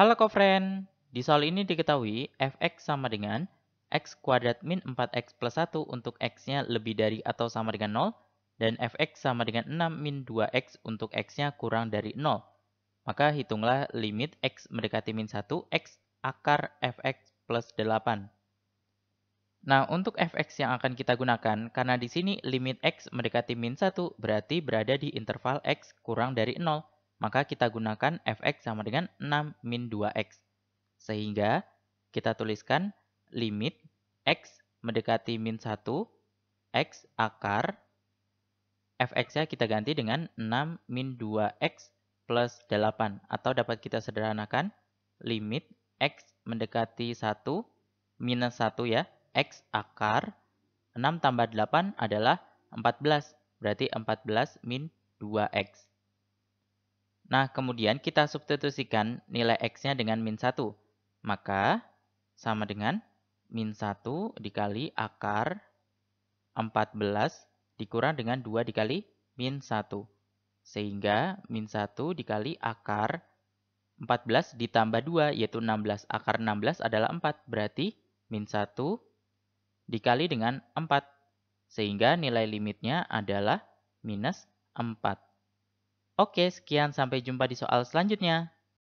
Halo kofren, di soal ini diketahui fx sama dengan x kuadrat min 4x plus 1 untuk x-nya lebih dari atau sama dengan 0, dan fx sama dengan 6 min 2x untuk x-nya kurang dari 0. Maka hitunglah limit x mendekati min 1, x akar fx plus 8. Nah, untuk fx yang akan kita gunakan, karena di sini limit x mendekati min 1 berarti berada di interval x kurang dari 0 maka kita gunakan fx sama dengan 6 min 2x. Sehingga kita tuliskan limit x mendekati min 1, x akar, fx-nya kita ganti dengan 6 min 2x plus 8. Atau dapat kita sederhanakan limit x mendekati 1 minus 1 ya, x akar, 6 tambah 8 adalah 14, berarti 14 min 2x. Nah, kemudian kita substitusikan nilai X-nya dengan min 1. Maka, sama dengan min 1 dikali akar 14 dikurang dengan 2 dikali min 1. Sehingga min 1 dikali akar 14 ditambah 2 yaitu 16. Akar 16 adalah 4 berarti min 1 dikali dengan 4. Sehingga nilai limitnya adalah minus 4. Oke, sekian sampai jumpa di soal selanjutnya.